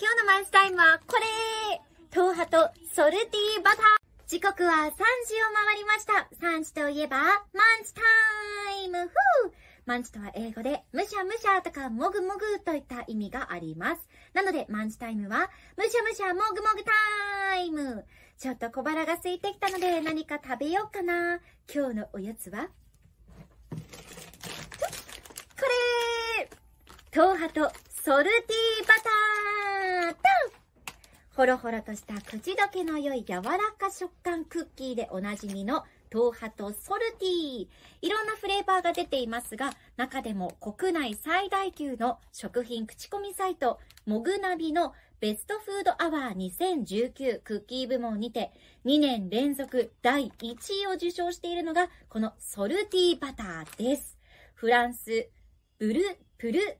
今日のマンスタイムはこれ豆腐とソルティーバター時刻は3時を回りました !3 時といえば、マンチタイムふうマンチとは英語で、むしゃむしゃとか、もぐもぐといった意味があります。なので、マンチタイムは、むしゃむしゃもぐもぐタイムちょっと小腹が空いてきたので、何か食べようかな。今日のおやつは、これ豆腐とソルティーバターほろほろとした口どけの良い柔らか食感クッキーでおなじみの東派とソルティー。いろんなフレーバーが出ていますが、中でも国内最大級の食品口コミサイト、モグナビのベストフードアワー2019クッキー部門にて2年連続第1位を受賞しているのがこのソルティーバターです。フランス、ブル、プル、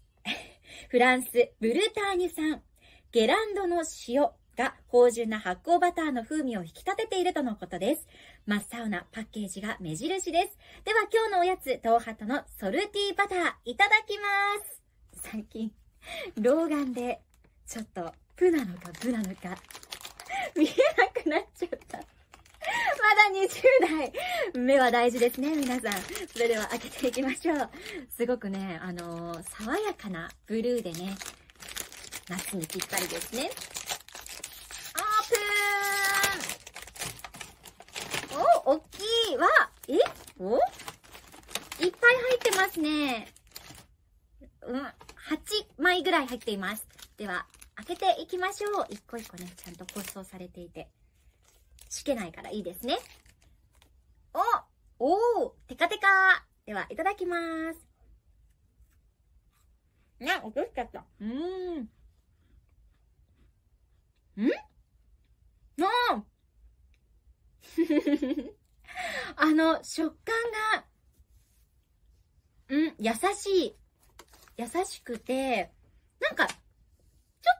フランス、ブルターニュさん。ゲランドの塩が芳醇な発酵バターの風味を引き立てているとのことです。真っ青なパッケージが目印です。では今日のおやつ、東ハトのソルティバター、いただきます最近、老眼で、ちょっと、プなのかブなのか、見えなくなっちゃった。まだ20代。目は大事ですね、皆さん。それでは開けていきましょう。すごくね、あのー、爽やかなブルーでね、夏にぴったりですね。オープンお、大きいわえおいっぱい入ってますね。うん、8枚ぐらい入っています。では、開けていきましょう。一個一個ね、ちゃんと包装されていて。しけないからいいですね。おおおテカテカでは、いただきます。ね、落としちゃった。うん。んの あの、食感が、ん優しい。優しくて、なんか、ち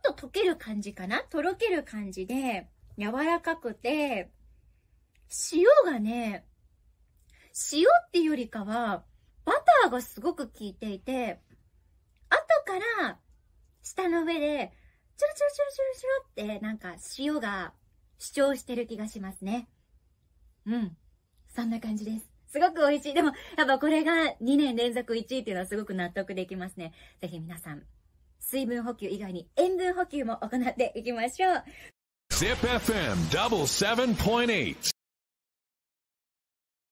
ょっと溶ける感じかなとろける感じで、柔らかくて、塩がね、塩っていうよりかは、バターがすごく効いていて、後から、舌の上で、チュロチュロチュロチュルチュルって、なんか塩が主張してる気がしますね。うん。そんな感じです。すごく美味しい。でも、やっぱこれが2年連続1位っていうのはすごく納得できますね。ぜひ皆さん、水分補給以外に塩分補給も行っていきましょう。ZIPFM77.8